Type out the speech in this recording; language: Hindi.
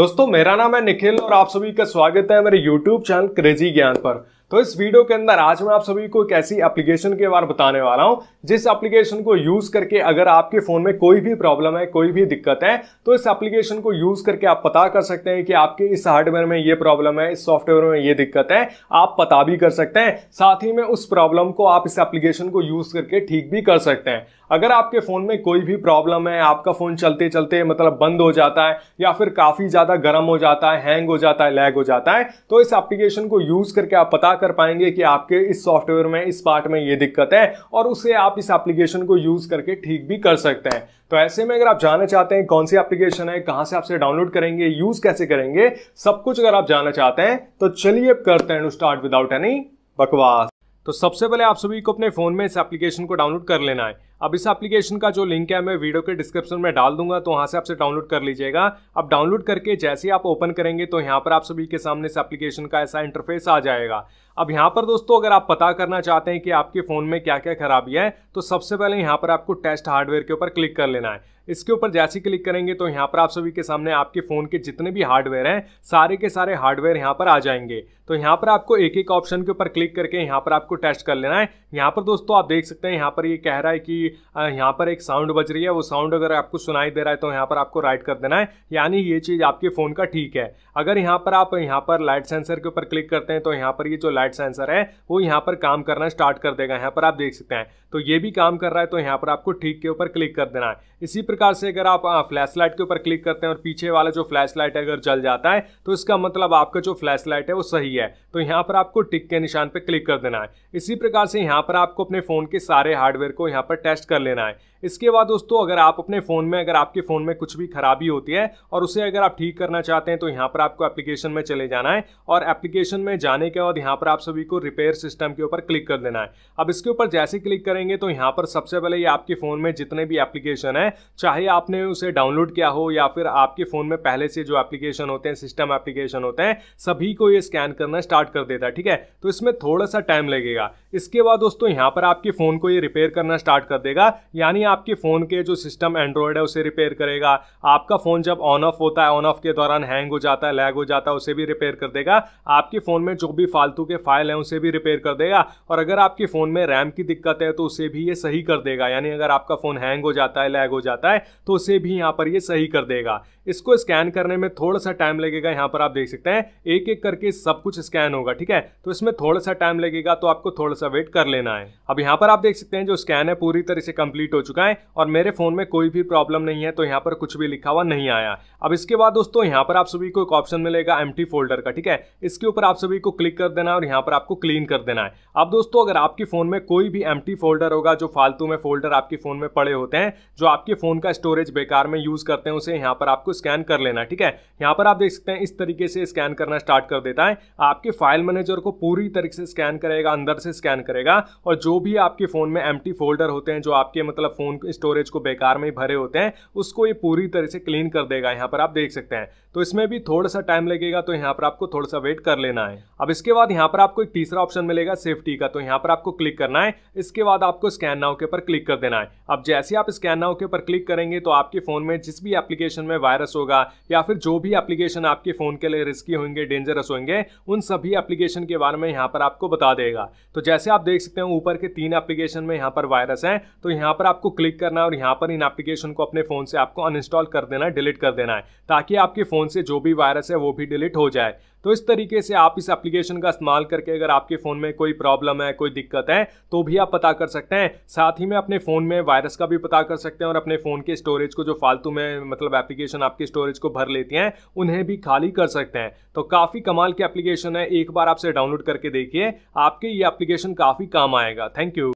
दोस्तों मेरा नाम है निखिल और आप सभी का स्वागत है मेरे YouTube चैनल क्रेजी ज्ञान पर तो इस वीडियो के अंदर आज मैं आप सभी को एक ऐसी एप्लीकेशन के बारे में बताने वाला हूं जिस एप्लीकेशन को यूज करके अगर आपके फोन में कोई भी प्रॉब्लम है कोई भी दिक्कत है तो इस एप्लीकेशन को यूज करके आप पता कर सकते हैं कि आपके इस हार्डवेयर में ये प्रॉब्लम है इस सॉफ्टवेयर में ये दिक्कत है आप पता भी कर सकते हैं साथ ही में उस प्रॉब्लम को आप इस एप्लीकेशन को यूज करके ठीक भी कर सकते हैं अगर आपके फोन में कोई भी प्रॉब्लम है आपका फोन चलते चलते मतलब बंद हो जाता है या फिर काफी ज्यादा गर्म हो जाता है हैंग हो जाता है लैग हो जाता है तो इस एप्लीकेशन को यूज करके आप पता कर पाएंगे कि आपके इस सॉफ्टवेयर में इस पार्ट में ये दिक्कत है और उसे आप इस एप्लीकेशन को यूज़ करके ठीक भी कर सकते हैं तो ऐसे में अगर आप जानना चाहते हैं कौन सी एप्लीकेशन है कहां से आपसे डाउनलोड करेंगे यूज़ कैसे करेंगे सब कुछ अगर आप जानना चाहते हैं तो चलिए करते हैं स्टार्ट विदाउट एनी बकवास तो सबसे पहले आप सभी को अपने फ़ोन में इस एप्लीकेशन को डाउनलोड कर लेना है अब इस एप्लीकेशन का जो लिंक है मैं वीडियो के डिस्क्रिप्शन में डाल दूंगा तो वहाँ से आपसे डाउनलोड कर लीजिएगा अब डाउनलोड करके जैसे ही आप ओपन करेंगे तो यहाँ पर आप सभी के सामने इस एप्लीकेशन का ऐसा इंटरफेस आ जाएगा अब यहाँ पर दोस्तों अगर आप पता करना चाहते हैं कि आपके फ़ोन में क्या क्या खराबी है तो सबसे पहले यहाँ पर आपको टेस्ट हार्डवेयर के ऊपर क्लिक कर लेना है इसके ऊपर जैसे क्लिक करेंगे तो यहाँ पर आप सभी के सामने आपके फ़ोन के जितने भी हार्डवेयर हैं सारे के सारे हार्डवेयर यहाँ पर आ जाएंगे तो यहाँ पर आपको एक एक ऑप्शन के ऊपर क्लिक करके यहाँ पर आपको टेस्ट कर लेना है यहाँ पर दोस्तों आप देख सकते हैं यहाँ पर ये यह कह रहा है कि यहाँ पर एक साउंड बज रही है वो साउंड अगर आपको सुनाई दे रहा है तो यहाँ पर आपको राइट कर देना है यानी ये चीज़ आपके फ़ोन का ठीक है अगर यहाँ पर आप यहाँ पर लाइट सेंसर के ऊपर क्लिक करते हैं तो यहाँ पर ये जो लाइट सेंसर है वो यहाँ पर काम करना स्टार्ट कर देगा यहाँ पर आप देख सकते हैं तो ये भी काम कर रहा है तो यहाँ पर आपको ठीक के ऊपर क्लिक कर देना है इसी प्रकार से अगर आप फ्लैश लाइट के ऊपर क्लिक करते हैं और पीछे वाला जो फ्लैश लाइट है अगर जल जाता है तो इसका मतलब आपका जो फ्लैश लाइट है वो सही है तो यहाँ पर आपको टिक के निशान पर क्लिक कर देना है इसी प्रकार से यहाँ पर आपको अपने फ़ोन के सारे हार्डवेयर को यहाँ पर टेस्ट कर लेना है इसके बाद दोस्तों अगर आप अपने फ़ोन में अगर आपके फ़ोन में कुछ भी खराबी होती है और उसे अगर आप ठीक करना चाहते हैं तो यहाँ पर आपको एप्लीकेशन में चले जाना है और एप्लीकेशन में जाने के बाद यहाँ पर आप सभी को रिपेयर सिस्टम के ऊपर क्लिक कर देना है अब इसके ऊपर जैसे क्लिक करेंगे तो यहाँ पर सबसे पहले ये आपके फ़ोन में जितने भी एप्लीकेशन है चाहे आपने उसे डाउनलोड किया हो या फिर आपके फ़ोन में पहले से जो एप्लीकेशन होते हैं सिस्टम एप्लीकेशन होते हैं सभी को ये स्कैन करना स्टार्ट कर देता है ठीक है तो इसमें थोड़ा सा टाइम लगेगा इसके बाद दोस्तों यहाँ पर आपके फ़ोन को ये रिपेयर करना स्टार्ट कर देगा यानी आपके फ़ोन के जो सिस्टम एंड्रॉयड है उसे रिपेयर करेगा आपका फ़ोन जब ऑन ऑफ होता है ऑन ऑफ के दौरान हैंग हो जाता है लैग हो जाता है उसे भी रिपेयर कर देगा आपके फ़ोन में जो भी फालतू के फाइल हैं उसे भी रिपेयर कर देगा और अगर आपके फ़ोन में रैम की दिक्कत है तो उसे भी ये सही कर देगा यानी अगर आपका फ़ोन हैंग हो जाता है लैग हो जाता है तो उसे भी यहाँ पर ये सही कर देगा इसको स्कैन करने में थोड़ा सा टाइम लगेगा यहाँ पर आप देख सकते हैं एक एक करके सब कुछ स्कैन होगा ठीक है तो इसमें थोड़ा सा टाइम लगेगा तो आपको थोड़ा सा वेट कर लेना है अब यहाँ पर आप देख सकते हैं जो स्कैन है पूरी तरह से कंप्लीट हो चुका है चुका है और मेरे फ़ोन में कोई भी प्रॉब्लम नहीं है तो यहाँ पर कुछ भी लिखा हुआ नहीं आया अब इसके बाद दोस्तों यहाँ पर आप सभी को एक ऑप्शन मिलेगा एम फोल्डर का ठीक है इसके ऊपर आप सभी को क्लिक कर देना है और यहाँ पर आपको क्लीन कर देना है अब दोस्तों अगर आपके फ़ोन में कोई भी एम फोल्डर होगा जो फालतू में फोल्डर आपके फ़ोन में पड़े होते हैं जो आपके फ़ोन का स्टोरेज बेकार में यूज़ करते हैं उसे यहाँ पर आपको स्कैन कर लेना ठीक है यहाँ पर आप देख सकते हैं इस तरीके से स्कैन करना स्टार्ट कर देता है आपके फाइल मैनेजर को पूरी तरीके से स्कैन करेगा अंदर से स्कैन करेगा और जो भी आपके फ़ोन में एम फोल्डर होते हैं जो आपके मतलब फ़ोन उन स्टोरेज को बेकार में ही भरे होते हैं उसको ये पूरी तरह से क्लीन कर देगा यहाँ पर आप देख सकते हैं तो इसमें भी थोड़ा सा टाइम लगेगा तो यहाँ पर आपको थोड़ा सा वेट कर लेना है अब इसके बाद यहाँ पर आपको एक तीसरा ऑप्शन मिलेगा सेफ्टी का तो यहाँ पर आपको क्लिक करना है इसके बाद आपको स्कैन नाव के ऊपर क्लिक कर देना है अब जैसे आप स्कैन नाव के ऊपर क्लिक करेंगे तो आपके फ़ोन में जिस भी एप्लीकेशन में वायरस होगा या फिर जो भी एप्लीकेशन आपके फ़ोन के लिए रिस्की होंगे डेंजरस होंगे उन सभी एप्लीकेशन के बारे में यहाँ पर आपको बता देगा तो जैसे आप देख सकते हैं ऊपर के तीन एप्लीकेशन में यहाँ पर वायरस है तो यहाँ पर आपको क्लिक करना है और यहाँ पर इन एप्लीकेशन को अपने फ़ोन से आपको अनइंस्टॉल कर देना है डिलीट कर देना है ताकि आपके फ़ोन से जो भी वायरस है वो भी डिलीट हो जाए तो इस तरीके से आप इस एप्लीकेशन का इस्तेमाल करके अगर आपके फ़ोन में कोई प्रॉब्लम है कोई दिक्कत है तो भी आप पता कर सकते हैं साथ ही में अपने फ़ोन में वायरस का भी पता कर सकते हैं और अपने फ़ोन के स्टोरेज को जो फालतू में मतलब एप्लीकेशन आपके स्टोरेज को भर लेती हैं उन्हें भी खाली कर सकते हैं तो काफ़ी कमाल की एप्लीकेशन है एक बार आपसे डाउनलोड करके देखिए आपके ये एप्लीकेशन काफ़ी काम आएगा थैंक यू